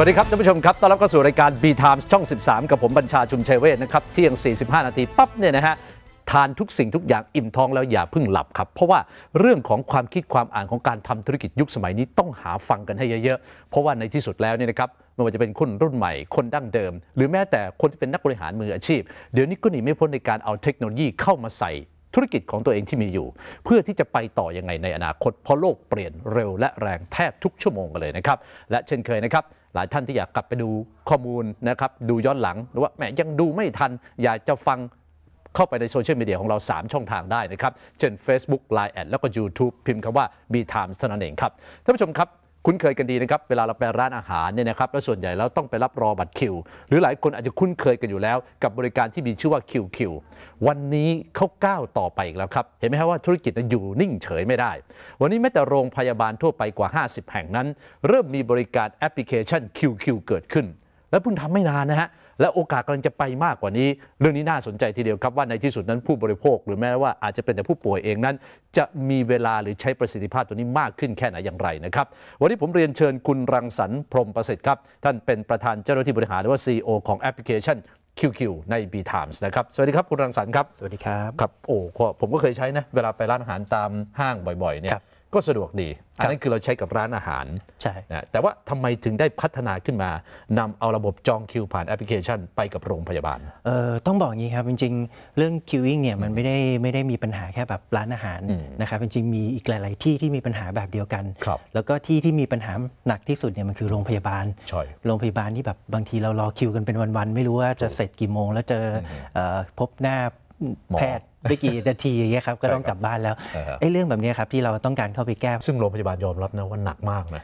วัสดีครับท่านผู้ชมครับต้อนรับเข้าสู่รายการ B Times ช่อง 13 กับผมบัญชาชุมชัยเวศนะครับเที่ยง 45 นาทีปั๊บเนี่ยนะฮะทานทุกสิ่งทุกอย่างอิ่มท้องแล้วอย่าเพิ่งหลับครับ เพราะว่าเรื่องของความคิดความอ่านของการทำธุรกิจยุคสมัยนี้ต้องหาฟังกันให้เยอะๆ เพราะว่าในที่สุดแล้วเนี่ยนะครับไม่ว่าจะเป็นคนรุ่นใหม่ คนดั้งเดิม หรือแม้แต่คนที่เป็นนักบริหารมืออาชีพเดี๋ยวนี้ก็หนีไม่พ้นในการเอาเทคโนโลยีเข้ามาใส่ธุรกิจของตัวเองที่มีอยู่ เพื่อที่จะไปต่อยังไงในอนาคตเพราะโลกเปลี่ยนเร็วและแรงแทบทุกชั่วโมงกันเลยนะครับ และเช่นเคยนะครับ หลายท่านที่อยากกลับไปดูข้อมูลนะครับ ดูย้อนหลังหรือว่าแหมยังดูไม่ทัน อยากจะฟังเข้าไปในโซเชียลมีเดียของเรา 3 ช่องทางได้นะครับ เช่น Facebook Line แอดแล้วก็ YouTube พิมพ์คำว่า B Times เท่านั้นเองครับท่านผู้ชมครับคุ้นเคยกันดีนะครับ เวลาเราไปร้านอาหารเนี่ยนะครับแล้วส่วนใหญ่แล้วต้องไปรับรอบัตรคิว หรือหลายคนอาจจะคุ้นเคยกันอยู่แล้ว กับบริการที่มีชื่อว่าคิวคิว วันนี้เขาก้าวต่อไปอีกแล้วครับ เห็นไหมครับว่าธุรกิจอยู่นิ่งเฉยไม่ได้ วันนี้แม้แต่โรงพยาบาลทั่วไปกว่า 50 แห่งนั้น เริ่มมีบริการแอปพลิเคชันคิวคิวเกิดขึ้นและเพิ่งทำไม่นานนะฮะ และโอกาสกำลังจะไปมากกว่านี้ เรื่องนี้น่าสนใจทีเดียวครับ ว่าในที่สุดนั้นผู้บริโภคหรือแม้ว่าอาจจะเป็นแต่ผู้ป่วยเองนั้น จะมีเวลาหรือใช้ประสิทธิภาพตัวนี้มากขึ้นแค่ไหนอย่างไรนะครับ วันนี้ผมเรียนเชิญคุณรังสรรค์พรมประสิทธิ์ครับ ท่านเป็นประธานเจ้าหน้าที่บริหารหรือว่า CEO ของแอปพลิเคชัน QQ ใน B Times นะครับสวัสดีครับคุณรังสรรค์ครับสวัสดีครับครับโอ้ผมก็เคยใช้นะเวลาไปร้านอาหารตามห้างบ่อยๆเนี่ยก็สะดวกดี อันนั้นคือเราใช้กับร้านอาหาร ใช่นะแต่ว่าทำไมถึงได้พัฒนาขึ้นมานำเอาระบบจองคิวผ่านแอปพลิเคชันไปกับโรงพยาบาล เออต้องบอกงี้ครับ จริงๆ เรื่องคิวอิ่งเนี่ยมันไม่ได้ไม่ได้มีปัญหาแค่แบบร้านอาหารนะครับจริงๆ มีอีกหลายๆที่ที่มีปัญหาแบบเดียวกันครับแล้วก็ที่ที่มีปัญหาหนักที่สุดเนี่ยมันคือโรงพยาบาล ใช่ โรงพยาบาลที่แบบบางทีเรารอคิวกันเป็นวันๆไม่รู้ว่าจะเสร็จกี่โมง แล้วจะพบหน้าแพทย์ไม่กี่นาทีอย่างเงี้ยครับก็ต้องกลับบ้านแล้วไอ้เรื่องแบบนี้ครับที่เราต้องการเข้าไปแก้ซึ่งโรงพยาบาลยอมรับนะว่าหนักมากนะ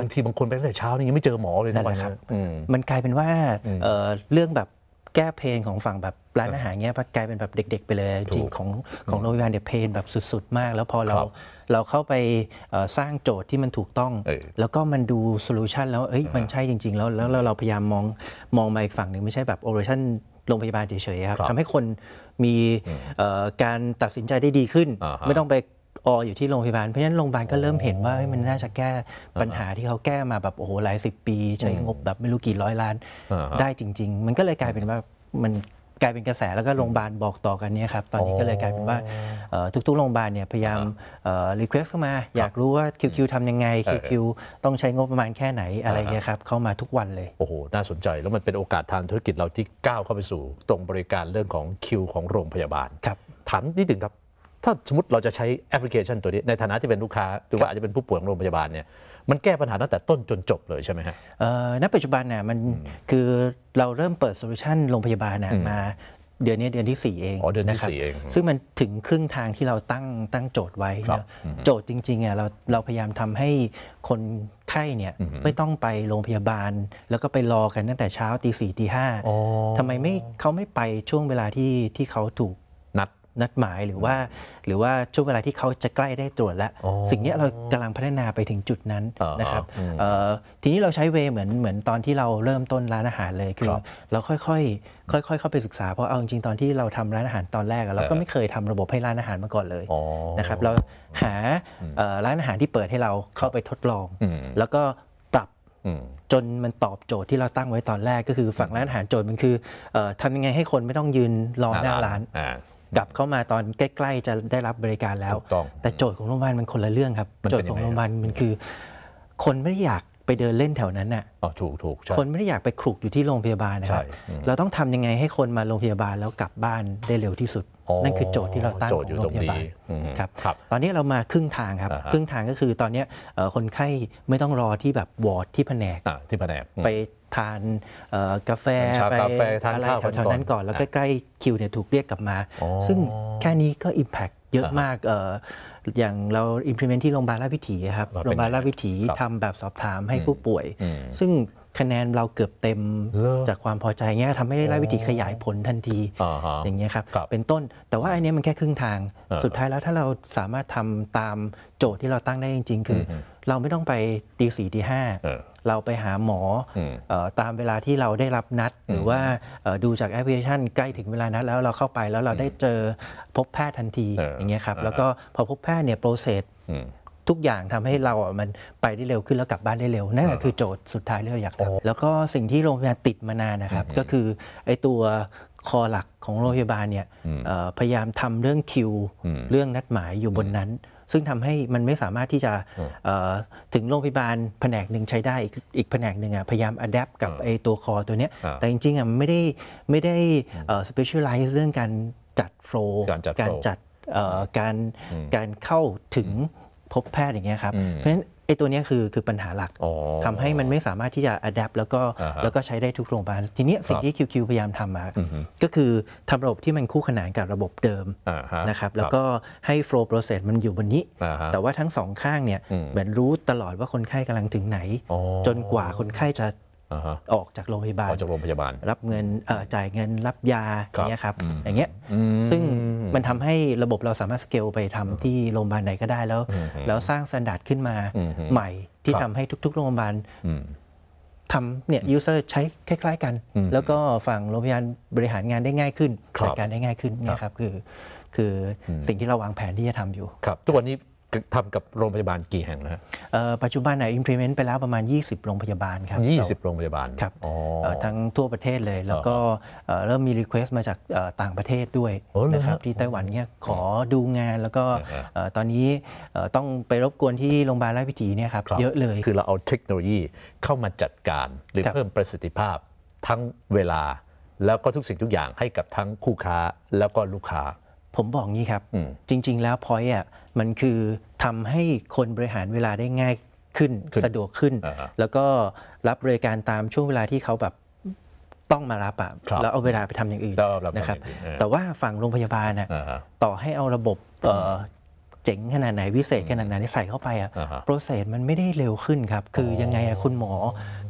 บางทีบางคนไปตั้งแต่เช้านี่ยังไม่เจอหมอเลยนะครับมันกลายเป็นว่า เรื่องแบบแก้เพนของฝั่งแบบร้านอาหารเงี้ยกลายเป็นแบบเด็กๆ ไปเลยจริงของของโรงพยาบาลเนี่ยเพนแบบสุดๆ มาก แล้วพอเราเราเข้าไปสร้างโจทย์ที่มันถูกต้อง แล้วก็มันดูโซลูชันแล้วเอ้ยมันใช่จริง ๆแล้วแล้วเราพยายามมองมองมาอีกฝั่งหนึ่งไม่ใช่แบบโอเปอเรชั่นโรงพยาบาลเฉยๆครับทำให้คนมีการตัดสินใจได้ดีขึ้น ไม่ต้องไปออยู่ที่โรงพยาบาล เพราะฉะนั้นโรงพยาบาลก็เริ่มเห็นว่ามันน่าจะแก้ปัญหาที่เขาแก้มาแบบโอ้โหหลายสิบปีใช้งบแบบไม่รู้กี่ร้อยล้านได้จริงๆ มันก็เลยกลายเป็นว่ามันกลายเป็นกระแสแล้วก็โรงพยาบาลบอกต่อกันเนี่ยครับตอนนี้ก็เลยกลายเป็นว่าทุกๆโรงพยาบาลเนี่ยพยายามรีเควสเข้ามาอยากรู้ว่าคิวทำยังไงคิวต้องใช้งบประมาณแค่ไหนอะไรเงี้ยครับเข้ามาทุกวันเลยโอ้โหน่าสนใจแล้วมันเป็นโอกาสทางธุรกิจเราที่ก้าวเข้าไปสู่ ตรงบริการเรื่องของคิวของโรงพยาบาลครับถามนิดหนึ่งครับถ้าสมมติเราจะใช้แอปพลิเคชันตัวนี้ ในฐานะที่เป็นลูกค้า หรือว่าอาจจะเป็นผู้ป่วยของโรงพยาบาลเนี่ยมันแก้ปัญหาตั้งแต่ต้นจนจบเลยใช่ไหมฮะณปัจจุบันน่ยมันคือเราเริ่มเปิดโซลูชันโรงพยาบาลน่มาเดือนนี้เดือนที่4เองอ๋อเดือนที่4เอง ซึ่งมันถึงครึ่งทางที่เราตั้งตั้งโจทย์ไว้โจทย์จริงๆอ่ะเราเราพยายามทำให้คนไข้เนี่ยไม่ต้องไปโรงพยาบาล แล้วก็ไปรอกันตั้งแต่เช้าตีสี่ตีห้าทำไมไม่เขาไม่ไปช่วงเวลาที่ที่เขาถูกนัดหมายหรือว่าหรือว่าช่วงเวลาที่เขาจะใกล้ได้ตรวจแล้วสิ่งนี้เรากำลังพัฒนาไปถึงจุดนั้นนะครับทีนี้เราใช้เวเหมือนเหมือนตอนที่เราเริ่มต้นร้านอาหารเลย คือเราค่อยๆค่อยๆเข้าไปศึกษาเพราะเอาจริงๆตอนที่เราทำร้านอาหารตอนแรก เราก็ไม่เคยทำระบบให้ร้านอาหารมาก่อนเลยนะครับ เราหาร้านอาหารที่เปิดให้เราเข้าไปทดลอง แล้วก็จนมันตอบโจทย์ที่เราตั้งไว้ตอนแรกก็คือฝั่งร้านอาหารโจทย์มันคือทำยังไงให้คนไม่ต้องยืนรอหน้าร้านกลับเข้ามาตอนใกล้ๆ จะได้รับบริการแล้ว แต่โจทย์ของโรงพยาบาลมันคนละเรื่องครับ โจทย์ของโรงพยาบาลมันคือ คนไม่ได้อยากไปเดินเล่นแถวนั้นน่ะอ๋อถูกถูกคนไม่ได้อยากไปคลุกอยู่ที่โรงพยาบาลนะครับ เราต้องทำยังไงให้คนมาโรงพยาบาลแล้วกลับบ้านได้เร็วที่สุด นั่นคือโจทย์ที่เราตั้งของโรงพยาบาลครับตอนนี้เรามาครึ่งทางครับ ครึ่งทางก็คือตอนนี้คนไข้ไม่ต้องรอที่แบบวอร์ดที่แผนกที่แผนกไปทานกาแฟไปอะไรแถวๆนั้นก่อนแล้วใกล้ ๆ คิวเนี่ยถูกเรียกกลับมา ซึ่งแค่นี้ก็ Impact เยอะมากอย่างเรา implement ที่โรงพยาบาลราชวิถีครับ โรงพยาบาลราชวิถีทำแบบสอบถามให้ผู้ป่วย ซึ่งคะแนนเราเกือบเต็มจากความพอใจเงี้ยทำให้ราชวิถีขยายผลทันทีอย่างเงี้ยครับเป็นต้นแต่ว่าอันนี้มันแค่ครึ่งทาง สุดท้ายแล้วถ้าเราสามารถทำตามโจทย์ที่เราตั้งได้จริง ๆ คือ เราไม่ต้องไปตีสี่ตีห้าเราไปหาหมอตามเวลาที่เราได้รับนัด หรือว่าดูจากแอปพลิเคชันใกล้ถึงเวลานัดแล้วเราเข้าไปแล้วเราได้เจอพบแพทย์ทันทีอย่างเงี้ยครับแล้วก็พอพบแพทย์เนี่ยโปรเซสทุกอย่างทำให้เราอ่ะมันไปได้เร็วขึ้นแล้วกลับบ้านได้เร็วนั่นแหละคือโจทย์สุดท้ายที่เราอยากทำแล้วก็สิ่งที่โรงพยาบาลติดมานานนะครับ ก็คือไอ้ตัวคอหลักของโรงพยาบาลเนี่ยพยายามทำเรื่องคิวเรื่องนัดหมายอยู่บนนั้นซึ่งทำให้มันไม่สามารถที่จะถึงโรงพยาบาลแผนกหนึ่งใช้ได้อีกแผนกหนึ่งพยายามอัดแอปกับไอตัวคอตัวเนี้ยแต่จริงๆอ่ะไม่ได้ไม่ได้สเปเชียลไลซ์เรื่องการจัดโฟล์การจัดการการเข้าถึงพบแพทย์อย่างเงี้ยครับเพราะฉะนั้นไอ้ตัวนี้คือคือปัญหาหลักทำให้มันไม่สามารถที่จะอัดแอปแล้วก็แล้วก็ใช้ได้ทุกโรงพยาบาล ทีนี้สิ่งที่ QQ พยายามทำมาก็คือทำระบบที่มันคู่ขนานกับระบบเดิมนะครับแล้วก็ให้โฟล์ r ปรเซสมันอยู่บนนี้แต่ว่าทั้งสองข้างเนี่ยเหมือนรู้ตลอดว่าคนไข้กำลังถึงไหน จนกว่าคนไข้จะออกจากโรงพยาบาลออกจากโรงพยาบาล รับเงินจ่ายเงินรับยาอย่างเงี้ยครับอย่างเงี้ยซึ่งมันทำให้ระบบเราสามารถสเกลไปทำที่โรงพยาบาลไหนก็ได้แล้ว แล้วสร้างสแตนดาร์ดขึ้นมาใหม่ที่ทำให้ทุกๆ โรงพยาบาลทำเนี่ยยูเซอร์ใช้คล้ายๆ กัน แล้วก็ฝั่งโรงพยาบาลบริหารงานได้ง่ายขึ้นจัดการได้ง่ายขึ้นนะครับคือ คือสิ่งที่เราวางแผนที่จะทำอยู่ครับทุกวันนี้ทำกับโรงพยาบาลกี่แห่งนะปัจจุบันเนี่ย implement ไปแล้วประมาณ 20 โรงพยาบาลครับ 20 โรงพยาบาล ครับทั้งทั่วประเทศเลย แล้วก็เริ่มมี request มาจากต่างประเทศด้วยนะครับที่ไต้หวันเนี่ยขอดูงานแล้วก็ตอนนี้ต้องไปรบกวนที่โรงพยาบาลร้พิธีเนี่ยครับเยอะเลย คือเราเอาเทคโนโลยีเข้ามาจัดการหรือเพิ่มประสิทธิภาพ ทั้งเวลาแล้วก็ทุกสิ่งทุกอย่างให้กับทั้งคู่ค้าแล้วก็ลูกค้าผมบอกงี้ครับ จริง ๆ แล้วพอยอ่ะมันคือทำให้คนบริหารเวลาได้ง่ายขึ้น สะดวกขึ้น แล้วก็รับบริการตามช่วงเวลาที่เขาแบบต้องมารับอะแล้วเอาเวลาไปทำอย่างอื่นนะครับ แต่ว่าฝั่งโรงพยาบาลน่ะต่อให้เอาระบบเจ๋งขนาดไหนวิเศษขนาดไหนใส่เข้าไปอ่ะโปรเซสมันไม่ได้เร็วขึ้นครับ คือยังไงคุณหมอ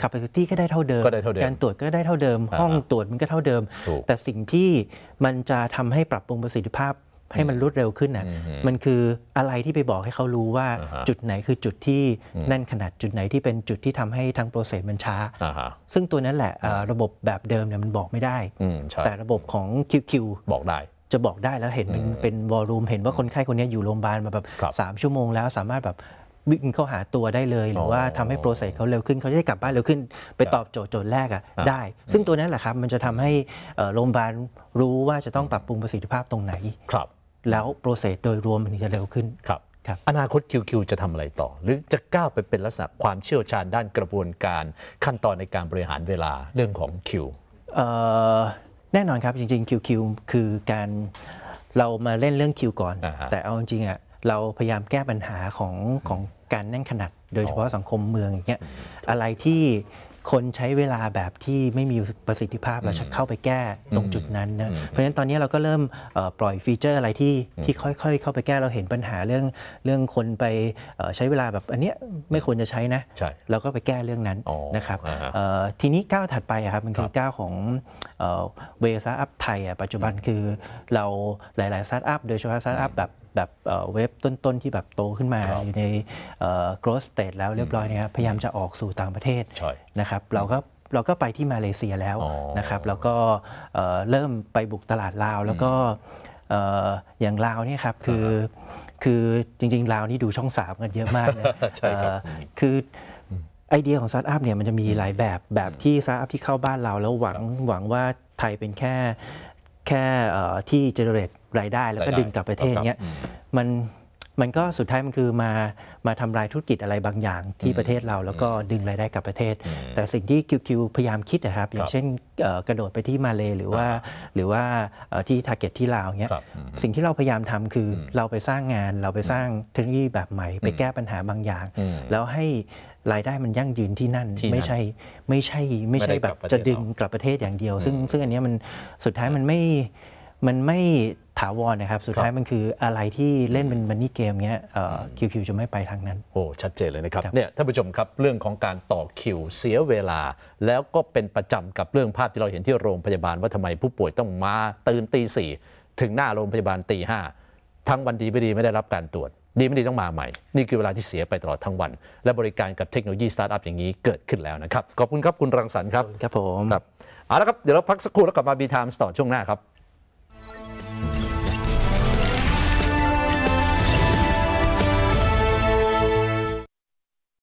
ขับ a c i ี y ก็ได้เท่าเดิม การตรวจก็ได้เท่าเดิม ห้องตรวจมันก็เท่าเดิม แต่สิ่งที่มันจะทำให้ปรับปรุงประสิทธิภาพให้มันลดเร็วขึ้นนะมันคืออะไรที่ไปบอกให้เขารู้ว่าจุดไหนคือจุดที่นั่นขนาดจุดไหนที่เป็นจุดที่ทำให้ทางโปรเซสมันช้า ซึ่งตัวนั้นแหละระบบแบบเดิมเนี่ยมันบอกไม่ได้ แต่ระบบของ QQ บอกได้จะบอกได้แล้วเห็นเป็นเป็นวอลลุ่มเห็นว่าคนไข้คนนี้อยู่โรงพยาบาลมาแบบสามชั่วโมงแล้วสามารถแบบวิ่งเข้าหาตัวได้เลยหรือว่าทำให้โปรเซสเขาเร็วขึ้น เขาจะได้กลับบ้านเร็วขึ้นไปตอบโจทย์ โจทย์แรกอ่ะได้ ซึ่งตัวนั้นแหละครับมันจะทำให้โรงพยาบาลรู้ว่าจะต้องปรับปรุงประสิทธิภาพตรงไหนครับ แล้วโปรเซสโดยรวมมันจะเร็วขึ้นครับอนาคต QQ จะทำอะไรต่อ หรือจะก้าวไปเป็นลักษณะความเชี่ยวชาญด้านกระบวนการขั้นตอนในการบริหารเวลาเรื่องของคิวแน่นอนครับ จริงๆ QQ คือการเรามาเล่นเรื่องคิวก่อน แต่เอาจริงๆอ่ะเราพยายามแก้ปัญหาของของการแน่นขนาดโดยเฉพาะสังคมเมืองอย่างเงี้ยอะไรที่คนใช้เวลาแบบที่ไม่มีประสิทธิภาพ เราจะเข้าไปแก้ตรงจุดนั้นนะเพราะฉะนั้นตอนนี้เราก็เริ่มปล่อยฟีเจอร์อะไรที่ ที่ค่อยๆเข้าไปแก้เราเห็นปัญหาเรื่องเรื่องคนไปใช้เวลาแบบอันนี้ไม่ควรจะใช้นะเราก็ไปแก้เรื่องนั้นนะครับทีนี้ก้าวถัดไปครับมันคือก้าวของเวสตา์อัพไทยปัจจุบันคือเราหลายๆสตาร์ทอัพโดยเฉพาะสตาร์ทอัพแบบแบบเว็บต้นๆที่แบบโตขึ้นมาอยู่ใน growth s t a g e แล้วเรียบร้อยนะครับพยายามจะออกสู่ต่างประเทศนะครับเราก็เราก็ไปที่มาเลเซียแล้วนะครับแล้วก็เริ่มไปบุกตลาดลาว แล้วก็อย่างลาวนี่ครับคือ คือจริงๆ ลาวนี่ดูช่องสามกันเยอะมากนะคือไอเดียของสตาร์ทอัพเนี่ยมันจะมีหลายแบบแบบที่สตาร์ทอัพที่เข้าบ้านเราแล้วหวังหวังว่าไทยเป็นแค่แค่ที่เจเนเรตรายได้แล้วก็ดึงกลับประเทศเงี้ยมันมันก็สุดท้ายมันคือมามาทำลายธุรกิจอะไรบางอย่างที่ประเทศเราแล้วก็ดึงรายได้กลับประเทศ แต่สิ่งที่คิวพยายามคิดนะครับอย่างเช่นกระโดดไปที่มาเลหรือว่าหรือว่าที่ทาร์เก็ตที่ลาวเนี้ยสิ่งที่เราพยายามทำคือเราไปสร้างงาน เราไปสร้างเทคโนโลยีแบบใหม่ ไปแก้ปัญหาบางอย่างแล้วให้รายได้มันยั่งยืนที่นั่นไม่ใช่ไม่ใช่ไม่ใช่แบบจะดึงกลับประเทศอย่างเดียวซึ่งซึ่งอันนี้มันสุดท้ายมันไม่มันไม่ถาวรนะครับสุดท้ายมันคืออะไรที่เล่นเป็นมันนี่เกมเงี้ยคิวคิวจะไม่ไปทางนั้นโอ้ชัดเจนเลยนะครับเนี่ยท่านผู้ชมครับเรื่องของการต่อคิวเสียเวลา แล้วก็เป็นประจำกับเรื่องภาพที่เราเห็นที่โรงพยาบาลว่าทำไมผู้ป่วยต้องมาตื่นตีสี่ถึงหน้าโรงพยาบาลตีห้าทั้งวันดีไม่ดีไม่ได้รับการตรวจ ดีไม่ดีต้องมาใหม่นี่คือเวลาที่เสียไปตลอดทั้งวัน และบริการกับเทคโนโลยีสตาร์ทอัพอย่างนี้เกิดขึ้นแล้วนะครับขอบคุณครับคุณรังสรรค์ครับครับผมครับเอาละครับเดี๋ยวเราพักสักครู่แล้วกลับมาบีทามต่อช่วงหน้าครับ